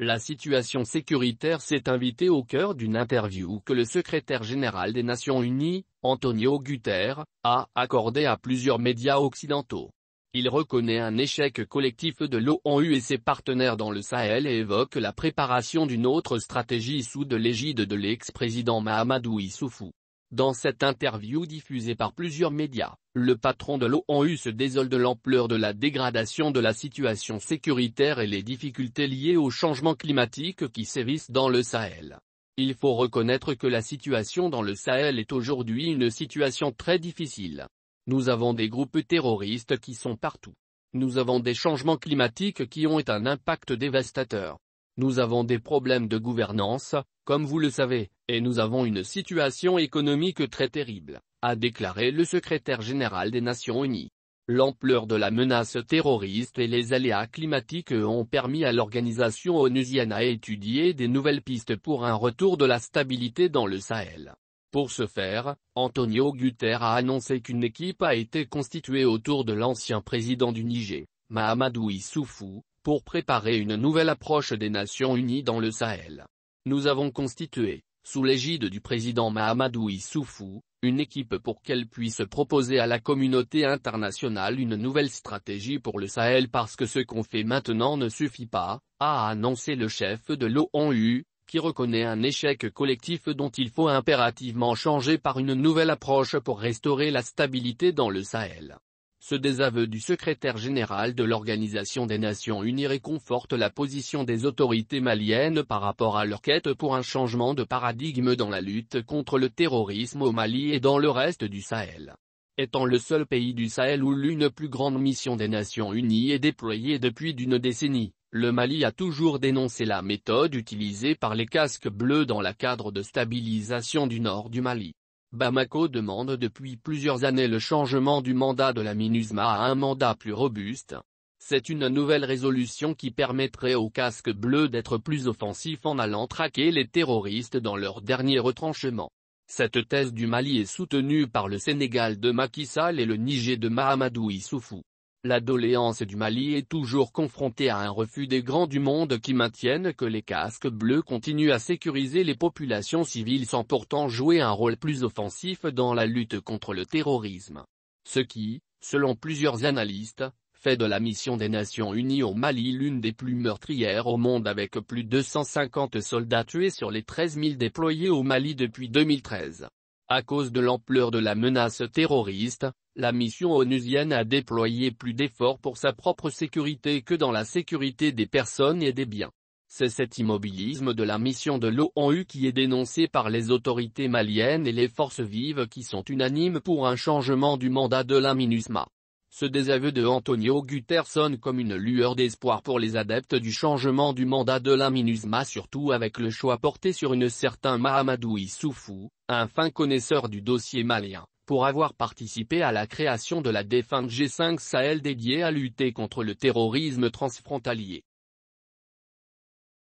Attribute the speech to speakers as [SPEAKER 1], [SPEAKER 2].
[SPEAKER 1] La situation sécuritaire s'est invitée au cœur d'une interview que le secrétaire général des Nations Unies, Antonio Guterres, a accordée à plusieurs médias occidentaux. Il reconnaît un échec collectif de l'ONU et ses partenaires dans le Sahel et évoque la préparation d'une autre stratégie sous de l'égide de l'ex-président Mahamadou Issoufou. Dans cette interview diffusée par plusieurs médias, le patron de l'ONU se désole de l'ampleur de la dégradation de la situation sécuritaire et les difficultés liées aux changements climatiques qui sévissent dans le Sahel. Il faut reconnaître que la situation dans le Sahel est aujourd'hui une situation très difficile. Nous avons des groupes terroristes qui sont partout. Nous avons des changements climatiques qui ont un impact dévastateur. Nous avons des problèmes de gouvernance, comme vous le savez, et nous avons une situation économique très terrible, a déclaré le secrétaire général des Nations Unies. L'ampleur de la menace terroriste et les aléas climatiques ont permis à l'organisation onusienne à étudier des nouvelles pistes pour un retour de la stabilité dans le Sahel. Pour ce faire, Antonio Guterres a annoncé qu'une équipe a été constituée autour de l'ancien président du Niger, Mahamadou Issoufou, pour préparer une nouvelle approche des Nations Unies dans le Sahel. Nous avons constitué, sous l'égide du président Mahamadou Issoufou, une équipe pour qu'elle puisse proposer à la communauté internationale une nouvelle stratégie pour le Sahel parce que ce qu'on fait maintenant ne suffit pas, a annoncé le chef de l'ONU, qui reconnaît un échec collectif dont il faut impérativement changer par une nouvelle approche pour restaurer la stabilité dans le Sahel. Ce désaveu du secrétaire général de l'Organisation des Nations Unies réconforte la position des autorités maliennes par rapport à leur quête pour un changement de paradigme dans la lutte contre le terrorisme au Mali et dans le reste du Sahel. Étant le seul pays du Sahel où l'une plus grande mission des Nations Unies est déployée depuis d'une décennie, le Mali a toujours dénoncé la méthode utilisée par les casques bleus dans la cadre de stabilisation du nord du Mali. Bamako demande depuis plusieurs années le changement du mandat de la MINUSMA à un mandat plus robuste. C'est une nouvelle résolution qui permettrait aux casques bleus d'être plus offensifs en allant traquer les terroristes dans leur dernier retranchement. Cette thèse du Mali est soutenue par le Sénégal de Macky Sall et le Niger de Mahamadou Issoufou. La doléance du Mali est toujours confrontée à un refus des grands du monde qui maintiennent que les casques bleus continuent à sécuriser les populations civiles sans pourtant jouer un rôle plus offensif dans la lutte contre le terrorisme. Ce qui, selon plusieurs analystes, fait de la mission des Nations Unies au Mali l'une des plus meurtrières au monde avec plus de 150 soldats tués sur les 13 000 déployés au Mali depuis 2013. À cause de l'ampleur de la menace terroriste, la mission onusienne a déployé plus d'efforts pour sa propre sécurité que dans la sécurité des personnes et des biens. C'est cet immobilisme de la mission de l'ONU qui est dénoncé par les autorités maliennes et les forces vives qui sont unanimes pour un changement du mandat de la MINUSMA. Ce désaveu de Antonio Guterres sonne comme une lueur d'espoir pour les adeptes du changement du mandat de la MINUSMA surtout avec le choix porté sur une certaine Mahamadou Issoufou, un fin connaisseur du dossier malien, pour avoir participé à la création de la défunte G5 Sahel dédiée à lutter contre le terrorisme transfrontalier.